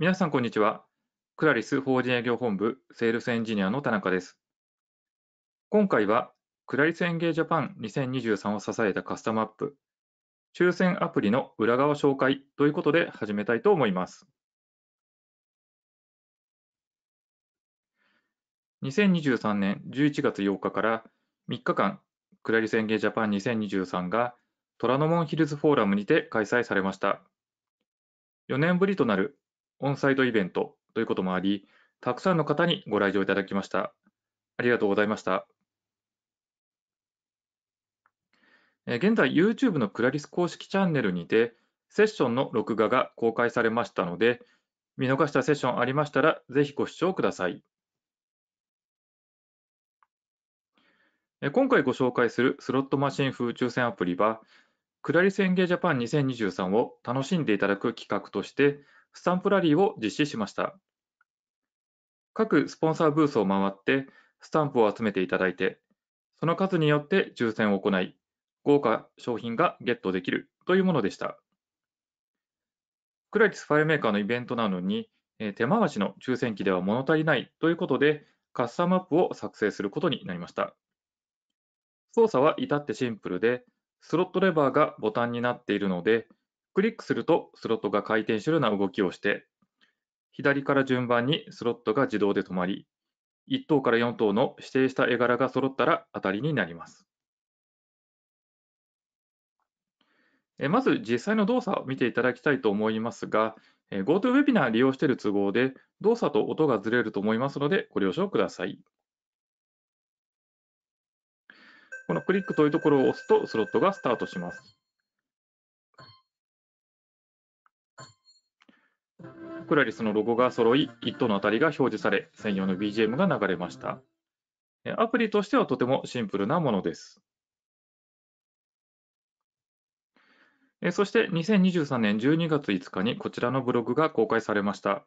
皆さん、こんにちは。クラリス法人営業本部セールスエンジニアの田中です。今回は、クラリスエンゲージャパン2023を支えたカスタムアップ、抽選アプリの裏側紹介ということで始めたいと思います。2023年11月8日から3日間、クラリスエンゲージャパン2023が虎ノ門ヒルズフォーラムにて開催されました。4年ぶりとなるオンサイトイベントということもあり、たくさんの方にご来場いただきました。ありがとうございました。現在、YouTube のクラリス公式チャンネルにて、セッションの録画が公開されましたので、見逃したセッションありましたら、ぜひご視聴ください。今回ご紹介するスロットマシン風抽選アプリは、クラリスエンゲージャパン2023を楽しんでいただく企画として、スタンプラリーを実施しました。各スポンサーブースを回ってスタンプを集めていただいて、その数によって抽選を行い、豪華商品がゲットできるというものでした。クラリスファイルメーカーのイベントなのに、手回しの抽選機では物足りないということで、カスタムアップを作成することになりました。操作は至ってシンプルで、スロットレバーがボタンになっているので、クリックするとスロットが回転するような動きをして、左から順番にスロットが自動で止まり、1等から4等の指定した絵柄が揃ったら当たりになります。まず実際の動作を見ていただきたいと思いますが、GoToWebinar 利用している都合で動作と音がずれると思いますのでご了承ください。このクリックというところを押すとスロットがスタートします。クラリスのロゴが揃い、1頭のあたりが表示され、専用の BGM が流れました。アプリとしてはとてもシンプルなものです。そして2023年12月5日にこちらのブログが公開されました。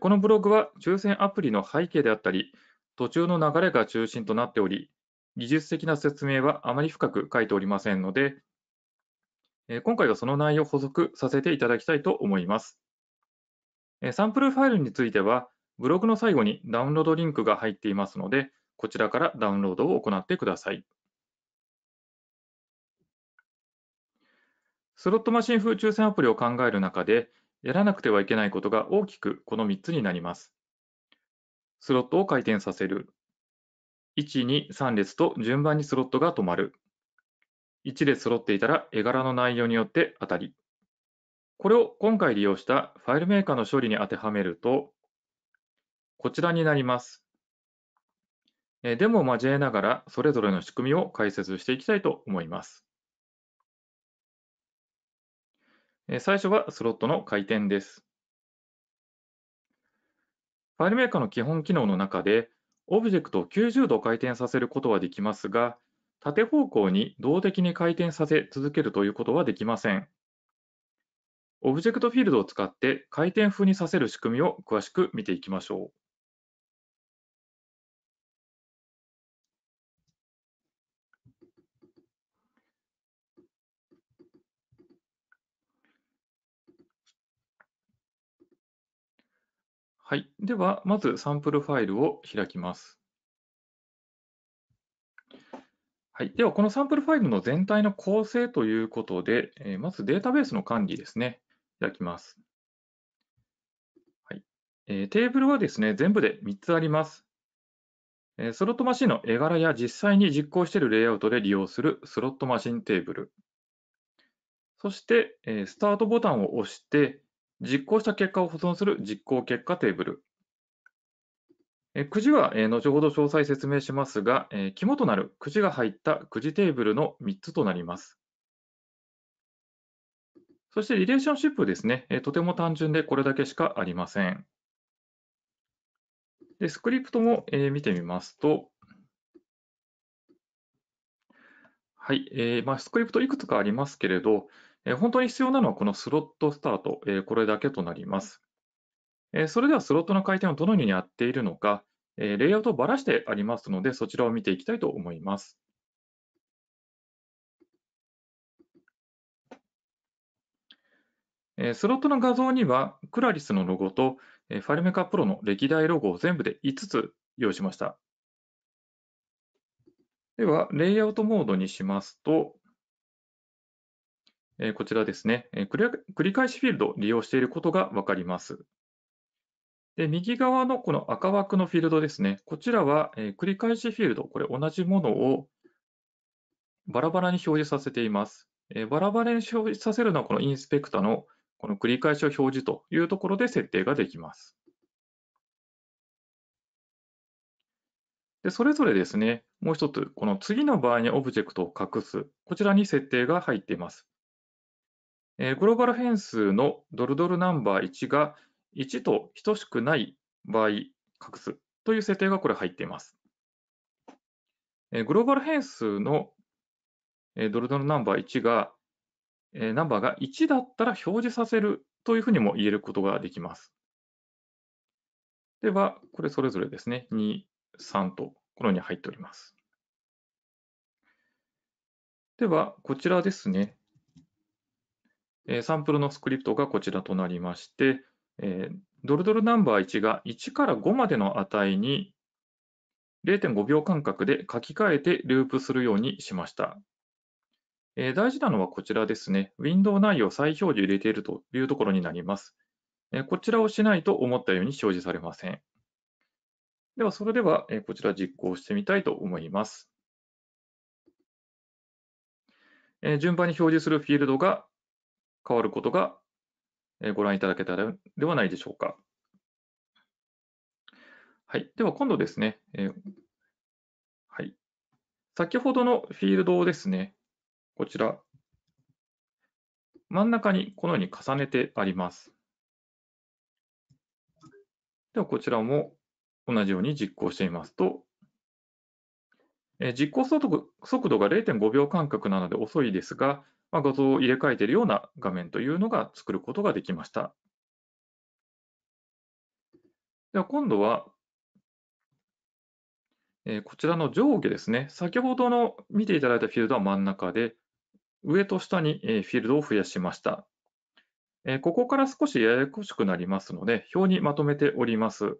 このブログは抽選アプリの背景であったり、途中の流れが中心となっており、技術的な説明はあまり深く書いておりませんので、今回はその内容を補足させていただきたいと思います。サンプルファイルについては、ブログの最後にダウンロードリンクが入っていますので、こちらからダウンロードを行ってください。スロットマシン風抽選アプリを考える中で、やらなくてはいけないことが大きくこの3つになります。スロットを回転させる。1、2、3列と順番にスロットが止まる。1列揃っていたら絵柄の内容によって当たり。これを今回利用したファイルメーカーの処理に当てはめると、こちらになります。デモを交えながら、それぞれの仕組みを解説していきたいと思います。最初はスロットの回転です。ファイルメーカーの基本機能の中で、オブジェクトを90度回転させることはできますが、縦方向に動的に回転させ続けるということはできません。オブジェクトフィールドを使って回転風にさせる仕組みを詳しく見ていきましょう。はい。では、まずサンプルファイルを開きます。はい。では、このサンプルファイルの全体の構成ということで、えまずデータベースの管理ですね。いただきます。はいえー、テーブルはですね、全部で3つあります。えー、スロットマシンの絵柄や実際に実行しているレイアウトで利用するスロットマシンテーブル。そして、えー、スタートボタンを押して、実行した結果を保存する実行結果テーブル。くじは、後ほど詳細説明しますが、肝となるくじが入ったくじテーブルの3つとなります。そしてリレーションシップですね、えとても単純でこれだけしかありません。でスクリプトも、え見てみますと、はいえーまあ、スクリプトいくつかありますけれど、え本当に必要なのはこのスロットスタート、えこれだけとなります。えそれではスロットの回転をどのようにやっているのか、えレイアウトをばらしてありますので、そちらを見ていきたいと思います。スロットの画像には、クラリスのロゴと、ファルメカプロの歴代ロゴを全部で5つ用意しました。では、レイアウトモードにしますと、こちらですね、繰り返しフィールドを利用していることがわかります。で右側のこの赤枠のフィールドですね、こちらは繰り返しフィールド、これ同じものをバラバラに表示させています。バラバラに表示させるのはこのインスペクタのこの繰り返しを表示というところで設定ができます。でそれぞれですね、もう一つ、この次の場合にオブジェクトを隠す、こちらに設定が入っています。えー、グローバル変数のドルドルナンバー1が1と等しくない場合、隠すという設定がこれ入っています。えー、グローバル変数のドルドルナンバー1がえー、ナンバーが1だったら表示させるというふうにも言えることができます。では、これそれぞれですね、2、3とこのように入っております。では、こちらですね、えー、サンプルのスクリプトがこちらとなりまして、えー、ドルドルナンバー1が1から5までの値に0.5秒間隔で書き換えてループするようにしました。えー、大事なのはこちらですね。ウィンドウ内容を再表示入れているというところになります。えー、こちらをしないと思ったように表示されません。では、それでは、えー、こちら実行してみたいと思います。えー、順番に表示するフィールドが変わることが、えー、ご覧いただけたらではないでしょうか。はい。では、今度ですね、えー、はい。先ほどのフィールドをですね、こちら、真ん中にこのように重ねてあります。では、こちらも同じように実行してみますと、実行速度が0.5秒間隔なので遅いですが、画像を入れ替えているような画面というのが作ることができました。では今度は、こちらの上下ですね。先ほどの見ていただいたフィールドは真ん中で、上と下にフィールドを増やしました。ここから少しややこしくなりますので、表にまとめております。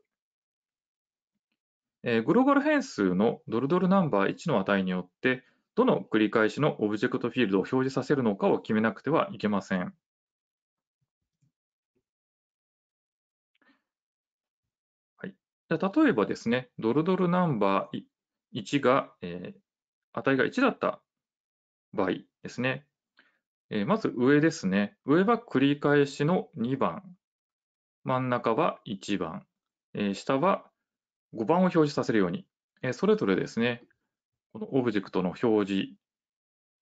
グローバル変数のドルドルナンバー1の値によって、どの繰り返しのオブジェクトフィールドを表示させるのかを決めなくてはいけません。はい、例えばですね、ドルドルナンバー1が、えー、値が1だった場合ですね。えー、まず上ですね。上は繰り返しの2番、真ん中は1番、えー、下は5番を表示させるように、えー、それぞれですね、このオブジェクトの表示、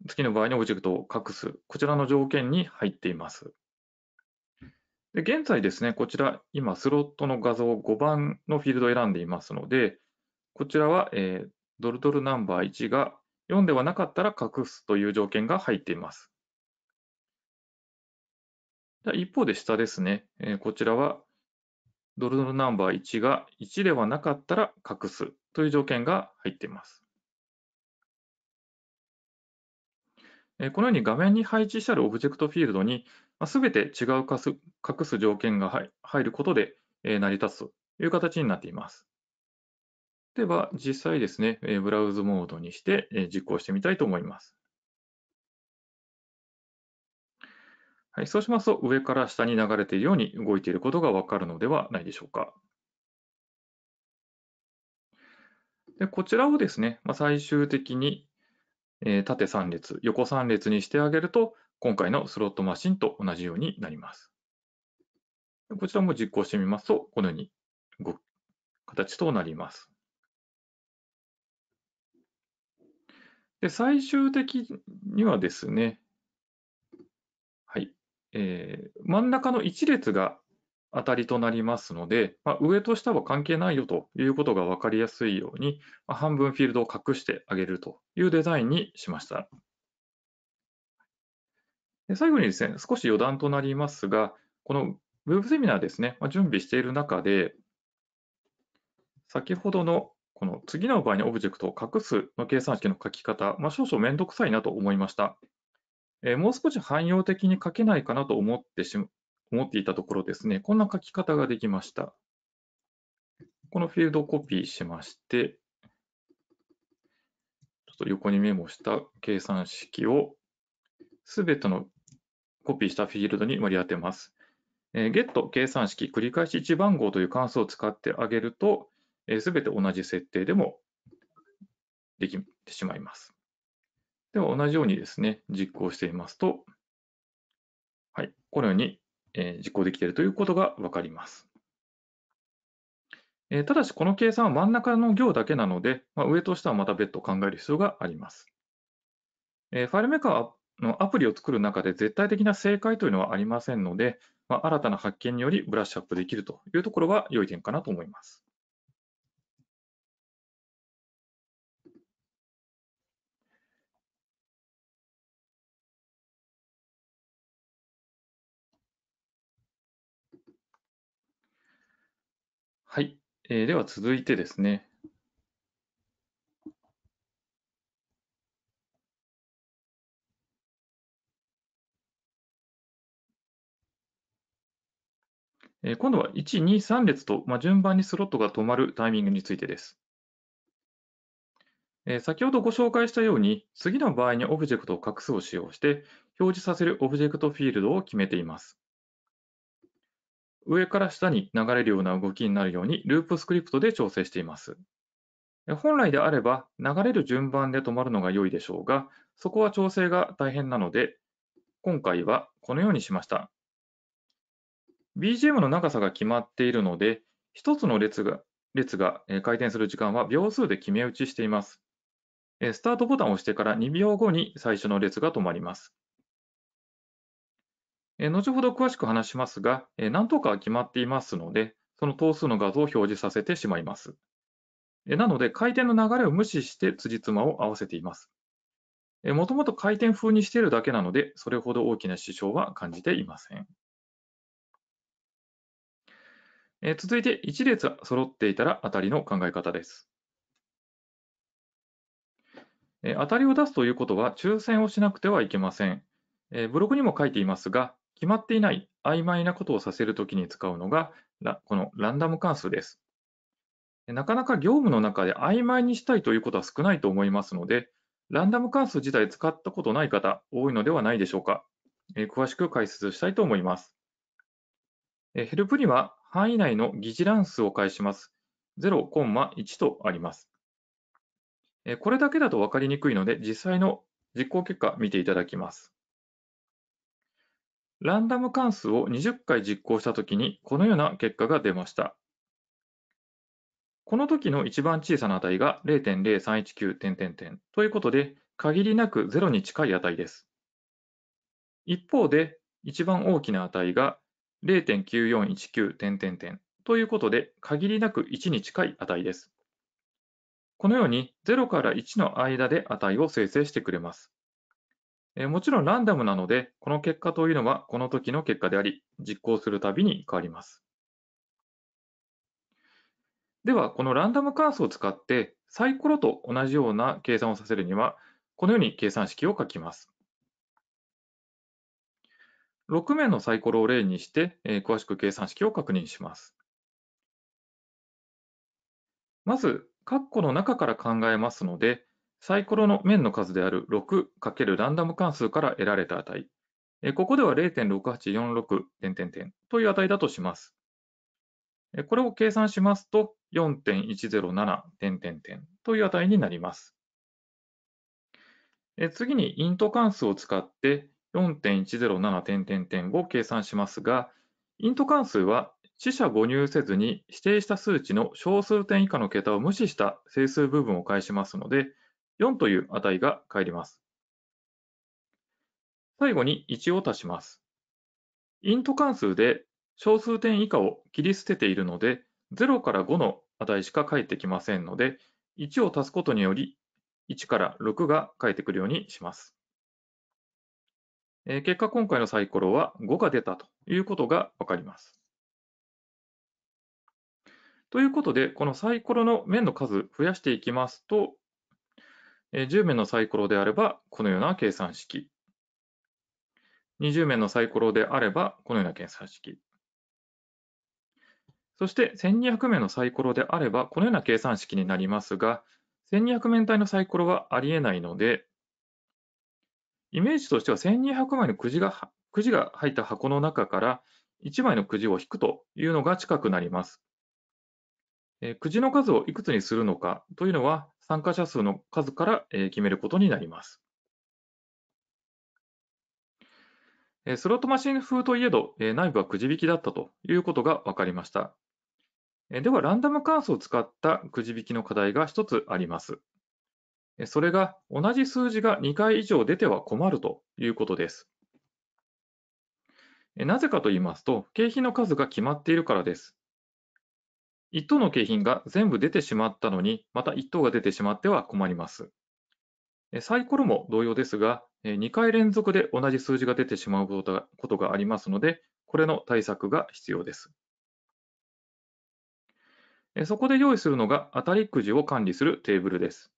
次の場合にオブジェクトを隠す、こちらの条件に入っています。で現在ですね、こちら、今、スロットの画像5番のフィールドを選んでいますので、こちらは、えー、ドルドルナンバー1が4ではなかったら隠すという条件が入っています。一方で下ですね、こちらはドルドルナンバー1が1ではなかったら隠すという条件が入っています。このように画面に配置してあるオブジェクトフィールドに、す、べ、て違う隠す条件が入ることで、成り立つという形になっています。では、実際ですね、ブラウズモードにして実行してみたいと思います。はい、そうしますと、上から下に流れているように動いていることがわかるのではないでしょうか。でこちらをですね、まあ、最終的に、縦3列、横3列にしてあげると、今回のスロットマシンと同じようになります。こちらも実行してみますと、このように動く形となります。で最終的にはですね、はいえー、真ん中の1列が当たりとなりますので、まあ、上と下は関係ないよということが分かりやすいように、まあ、半分フィールドを隠してあげるというデザインにしました。で最後にですね、少し余談となりますが、この Web セミナーですね、まあ、準備している中で、先ほどのこの次の場合にオブジェクトを隠すの計算式の書き方、まあ、少々めんどくさいなと思いました。えー、もう少し汎用的に書けないかなと思ってし思っていたところですね、こんな書き方ができました。このフィールドをコピーしまして、ちょっと横にメモした計算式をすべてのコピーしたフィールドに割り当てます。えー、get 計算式繰り返し1番号という関数を使ってあげると、すべて同じ設定でもできてしまいます。では同じようにですね、実行してみますと、はい、このように実行できているということがわかります。ただし、この計算は真ん中の行だけなので、まあ、上と下はまた別途考える必要があります。ファイルメーカーのアプリを作る中で絶対的な正解というのはありませんので、まあ、新たな発見によりブラッシュアップできるというところが良い点かなと思います。えー、では続いてですね、えー、今度は1、2、3列と、まあ、順番にスロットが止まるタイミングについてです。えー、先ほどご紹介したように、次の場合にオブジェクトを画数を使用して、表示させるオブジェクトフィールドを決めています。上から下に流れるような動きになるようにループスクリプトで調整しています。本来であれば流れる順番で止まるのが良いでしょうが、そこは調整が大変なので、今回はこのようにしました。BGM の長さが決まっているので、1つの列が列が回転する時間は秒数で決め打ちしています。スタートボタンを押してから2秒後に最初の列が止まります。後ほど詳しく話しますが、何とかは決まっていますので、その等数の画像を表示させてしまいます。なので、回転の流れを無視して辻褄を合わせています。もともと回転風にしているだけなので、それほど大きな支障は感じていません。続いて、1列揃っていたら当たりの考え方です。当たりを出すということは抽選をしなくてはいけません。ブログにも書いていますが、決まっていない曖昧なことをさせるときに使うのが、このランダム関数です。なかなか業務の中で曖昧にしたいということは少ないと思いますので、ランダム関数自体使ったことない方、多いのではないでしょうか。詳しく解説したいと思います。ヘルプには範囲内の疑似乱数を返します。0,1コンマとあります。これだけだと分かりにくいので、実際の実行結果見ていただきます。ランダム関数を20回実行したときに、このような結果が出ました。この時の一番小さな値が0.0319点点点ということで、限りなく0に近い値です。一方で、一番大きな値が0.9419点点点ということで、限りなく1に近い値です。このように0から1の間で値を生成してくれます。もちろんランダムなので、この結果というのはこの時の結果であり、実行するたびに変わります。では、このランダム関数を使ってサイコロと同じような計算をさせるには、このように計算式を書きます。6面のサイコロを例にして、詳しく計算式を確認します。まず、括弧の中から考えますので、サイコロの面の数である 6× ランダム関数から得られた値。ここでは0.6846という値だとします。これを計算しますと4.107という値になります。次にイント関数を使って4.107を計算しますが、イント関数は死者誤入せずに指定した数値の小数点以下の桁を無視した整数部分を返しますので、4という値が返ります。最後に1を足します。イント関数で小数点以下を切り捨てているので、0から5の値しか返ってきませんので、1を足すことにより、1から6が返ってくるようにします。結果、今回のサイコロは5が出たということがわかります。ということで、このサイコロの面の数増やしていきますと、10面のサイコロであれば、このような計算式。20面のサイコロであれば、このような計算式。そして1200面のサイコロであれば、このような計算式になりますが、1200面体のサイコロはありえないので、イメージとしては1200枚のくじがくじが入った箱の中から1枚のくじを引くというのが近くなります。えくじの数をいくつにするのかというのは、参加者数の数から決めることになります。スロットマシン風といえど、内部はくじ引きだったということが分かりました。では、ランダム関数を使ったくじ引きの課題が一つあります。それが、同じ数字が2回以上出ては困るということです。なぜかと言いますと、景品の数が決まっているからです。1等の景品が全部出てしまったのに、また1等が出てしまっては困ります。サイコロも同様ですが、2回連続で同じ数字が出てしまうことがありますので、これの対策が必要です。そこで用意するのが当たりくじを管理するテーブルです。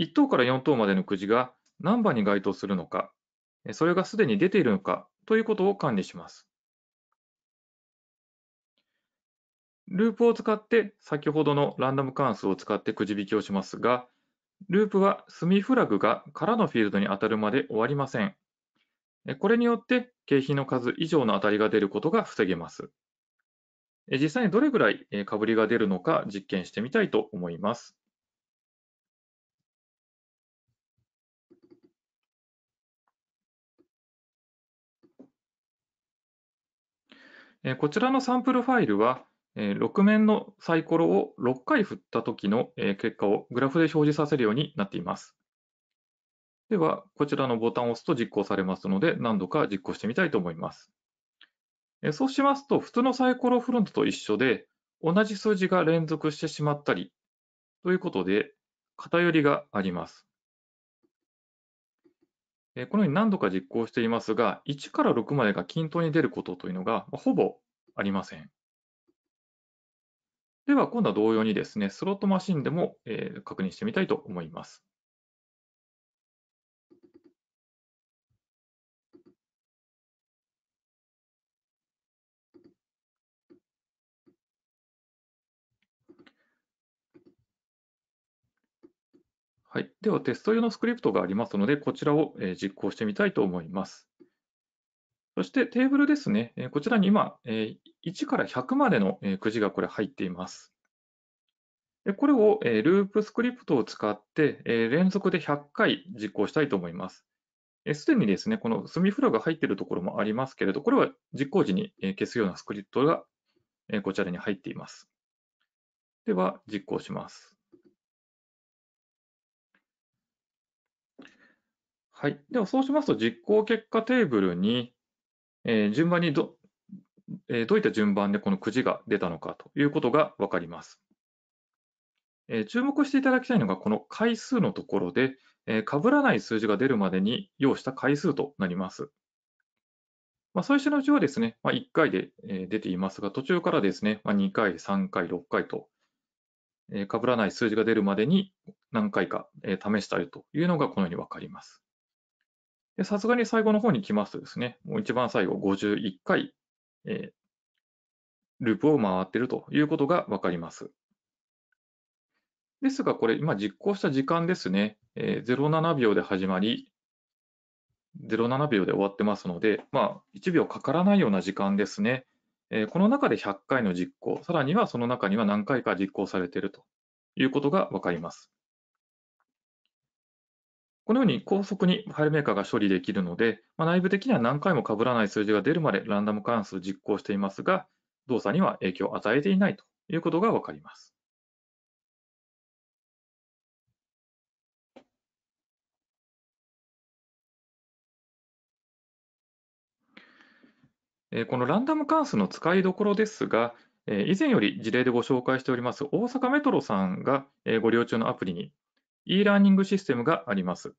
1等から4等までのくじが何番に該当するのか、それがすでに出ているのかということを管理します。ループを使って先ほどのランダム関数を使ってくじ引きをしますが、ループは隅フラグが空のフィールドに当たるまで終わりません。これによって景品の数以上の当たりが出ることが防げます。実際にどれぐらいかぶりが出るのか実験してみたいと思います。こちらのサンプルファイルは6面のサイコロを6回振った時の、結果をグラフで表示させるようになっています。では、こちらのボタンを押すと実行されますので、何度か実行してみたいと思います。そうしますと、普通のサイコロフロントと一緒で、同じ数字が連続してしまったり、ということで、偏りがあります。このように何度か実行していますが、1から6までが均等に出ることというのがほぼありません。では、今度は同様にですね、スロットマシンでも、えー、確認してみたいと思います。はい、では、テスト用のスクリプトがありますので、こちらを実行してみたいと思います。そしてテーブルですね。こちらに今、1から100までのくじがこれ入っています。これをループスクリプトを使って連続で100回実行したいと思います。すでにですね、この墨フラが入っているところもありますけれど、これは実行時に消すようなスクリプトがこちらに入っています。では、実行します。はい。では、そうしますと実行結果テーブルにえー、順番にど、えー、どういった順番でこのくじが出たのかということがわかります。え注目していただきたいのが、この回数のところで、えー、被らない数字が出るまでに要した回数となります。まあ、最初のうちはですね、まあ、1回で、出ていますが、途中からですね、まあ、2回、3回、6回と、えー、被らない数字が出るまでに何回か、試したりというのがこのようにわかります。さすがに最後の方に来ますとですね、もう一番最後51回、えー、ループを回っているということがわかります。ですが、これ、今実行した時間ですね、えー、07秒で始まり、07秒で終わってますので、まあ、1秒かからないような時間ですね。えー、この中で100回の実行、さらにはその中には何回か実行されているということがわかります。このように高速にファイルメーカーが処理できるので、まあ、内部的には何回も被らない数字が出るまでランダム関数を実行していますが、動作には影響を与えていないということがわかります。このランダム関数の使いどころですが、以前より事例でご紹介しております大阪メトロさんがご利用中のアプリに e ラーニングシステムがあります。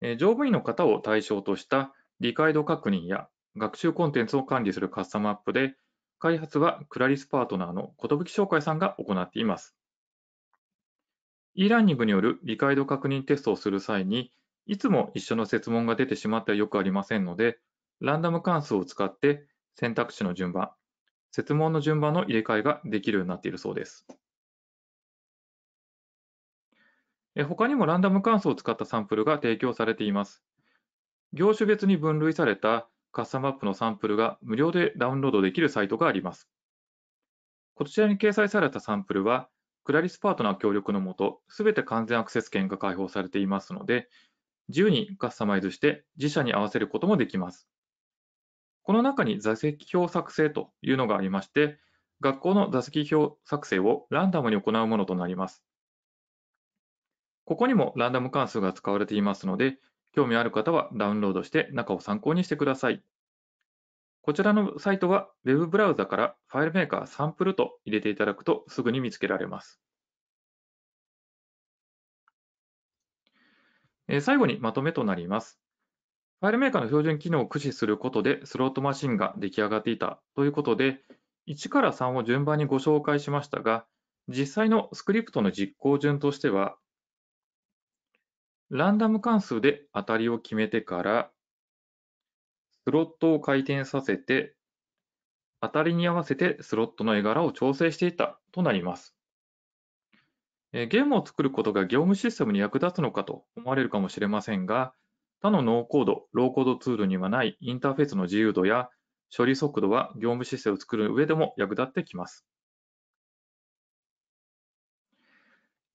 乗務員の方を対象とした理解度確認や学習コンテンツを管理するカスタムアップで、開発はクラリスパートナーの寿商会さんが行っています。e ラーニングによる理解度確認テストをする際に、いつも一緒の設問が出てしまってはよくありませんので、ランダム関数を使って選択肢の順番、設問の順番の入れ替えができるようになっているそうです。他にもランダム関数を使ったサンプルが提供されています。業種別に分類されたカスタムアップのサンプルが無料でダウンロードできるサイトがあります。こちらに掲載されたサンプルは、クラリスパートナー協力のもと、すべて完全アクセス権が開放されていますので、自由にカスタマイズして自社に合わせることもできます。この中に座席表作成というのがありまして、学校の座席表作成をランダムに行うものとなります。ここにもランダム関数が使われていますので、興味ある方はダウンロードして中を参考にしてください。こちらのサイトは Web ブラウザからファイルメーカーサンプルと入れていただくとすぐに見つけられます。最後にまとめとなります。ファイルメーカーの標準機能を駆使することでスロットマシンが出来上がっていたということで、1から3を順番にご紹介しましたが、実際のスクリプトの実行順としては、ランダム関数で当たりを決めてから、スロットを回転させて、当たりに合わせてスロットの絵柄を調整していたとなります。ゲームを作ることが業務システムに役立つのかと思われるかもしれませんが、他のノーコード、ローコードツールにはないインターフェースの自由度や処理速度は業務システムを作る上でも役立ってきます。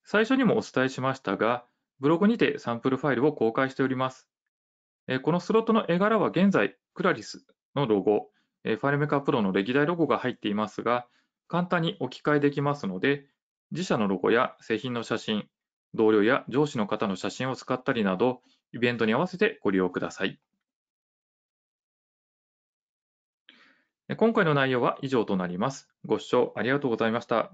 最初にもお伝えしましたが、ブログにてサンプルファイルを公開しております。このスロットの絵柄は現在、クラリスのロゴ、ファイルメーカープロの歴代ロゴが入っていますが、簡単に置き換えできますので、自社のロゴや製品の写真、同僚や上司の方の写真を使ったりなど、イベントに合わせてご利用ください。今回の内容は以上となります。ご視聴ありがとうございました。